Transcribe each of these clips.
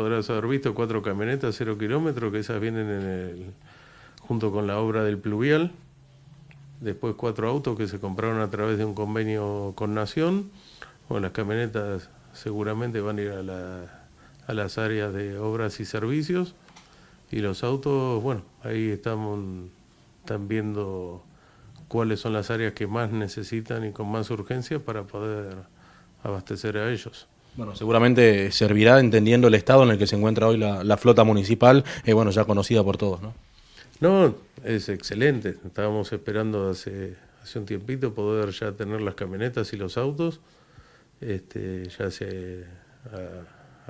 podrás haber visto cuatro camionetas, cero kilómetros, que esas vienen en el, junto con la obra del pluvial. Después cuatro autos que se compraron a través de un convenio con Nación. Bueno, las camionetas seguramente van a ir a, las áreas de obras y servicios. Y los autos, bueno, ahí estamos, están viendo cuáles son las áreas que más necesitan y con más urgencia para poder abastecer a ellos. Bueno, seguramente servirá entendiendo el estado en el que se encuentra hoy la, flota municipal, eh, bueno, ya conocida por todos, ¿no? No, es excelente. Estábamos esperando hace, hace un tiempito poder ya tener las camionetas y los autos. Este, ya se,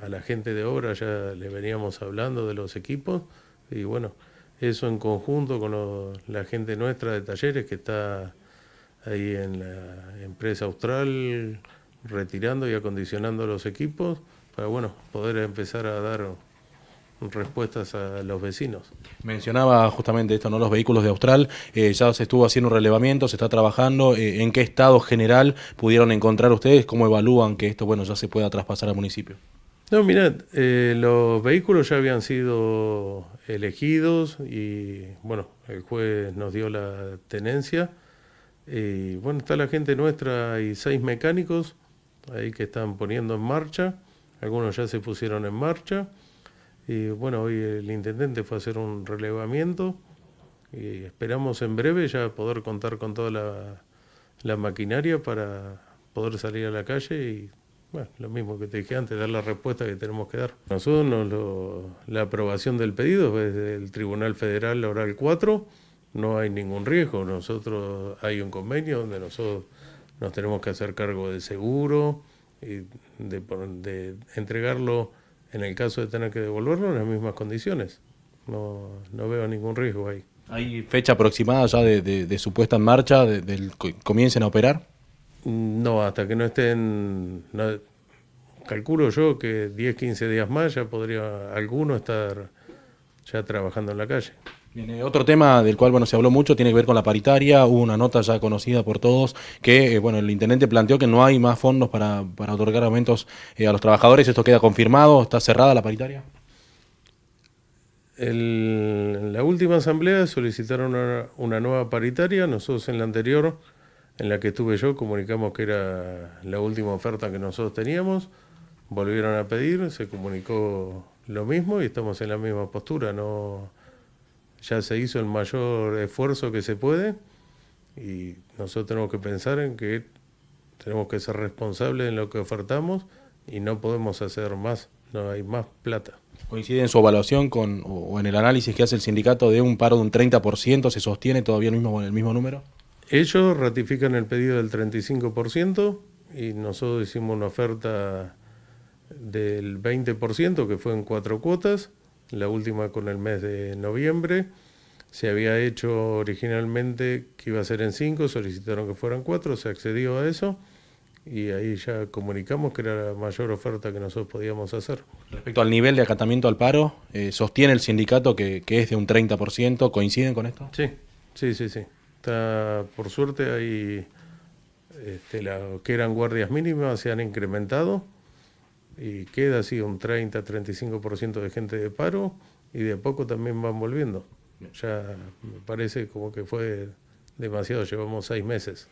a, la gente de obra ya le veníamos hablando de los equipos y bueno, eso en conjunto con la gente nuestra de talleres que está ahí en la empresa austral retirando y acondicionando los equipos para bueno, poder empezar a dar respuestas a los vecinos. Mencionaba justamente esto, ¿no? Los vehículos de Austral, eh, ya se estuvo haciendo un relevamiento, se está trabajando, eh, ¿en qué estado general pudieron encontrar ustedes? ¿Cómo evalúan que esto, bueno, ya se pueda traspasar al municipio? No, mirad, eh, los vehículos ya habían sido elegidos y, bueno, el juez nos dio la tenencia. Y, bueno, está la gente nuestra y seis mecánicos ahí que están poniendo en marcha, algunos ya se pusieron en marcha, y bueno, hoy el intendente fue a hacer un relevamiento y esperamos en breve ya poder contar con toda la, maquinaria para poder salir a la calle y bueno, lo mismo que te dije antes, dar la respuesta que tenemos que dar. Nosotros la aprobación del pedido desde del Tribunal Federal Oral 4, no hay ningún riesgo, nosotros hay un convenio donde nosotros nos tenemos que hacer cargo del seguro y de, entregarlo en el caso de tener que devolverlo en las mismas condiciones. No, veo ningún riesgo ahí. ¿Hay fecha aproximada ya de, su puesta en marcha, del comiencen a operar? Mm, no, hasta que no estén, calculo yo que 10, 15 días más ya podría alguno estar ya trabajando en la calle otro tema del cual bueno se habló mucho tiene que ver con la paritaria. Hubo una nota ya conocida por todos que eh, bueno el intendente planteó que no hay más fondos para, para otorgar aumentos eh, a los trabajadores. ¿Esto queda confirmado? ¿Está cerrada la paritaria? en la última asamblea solicitaron una, una, nueva paritaria. Nosotros en la anterior, en la que estuve yo, comunicamos que era la última oferta que nosotros teníamos. Volvieron a pedir, se comunicó lo mismo y estamos en la misma postura. No ya se hizo el mayor esfuerzo que se puede y nosotros tenemos que pensar en que tenemos que ser responsables en lo que ofertamos y no podemos hacer más, no hay más plata. ¿Coincide en su evaluación con, o en el análisis que hace el sindicato de un paro de un 30%? ¿Se sostiene todavía el mismo, el mismo número? Ellos ratifican el pedido del 35% y nosotros hicimos una oferta del 20% que fue en cuatro cuotas la última con el mes de noviembre. Se había hecho originalmente que iba a ser en cinco, solicitaron que fueran cuatro, se accedió a eso y ahí ya comunicamos que era la mayor oferta que nosotros podíamos hacer. Respecto al nivel de acatamiento al paro, eh, ¿sostiene el sindicato que, es de un 30%? ¿Coinciden con esto? Sí, sí, sí, sí. Está, por suerte, ahí, este, la, que eran guardias mínimas se han incrementado y queda así un 30-35% de gente de paro y de a poco también van volviendo. Ya me parece como que fue demasiado, llevamos seis meses.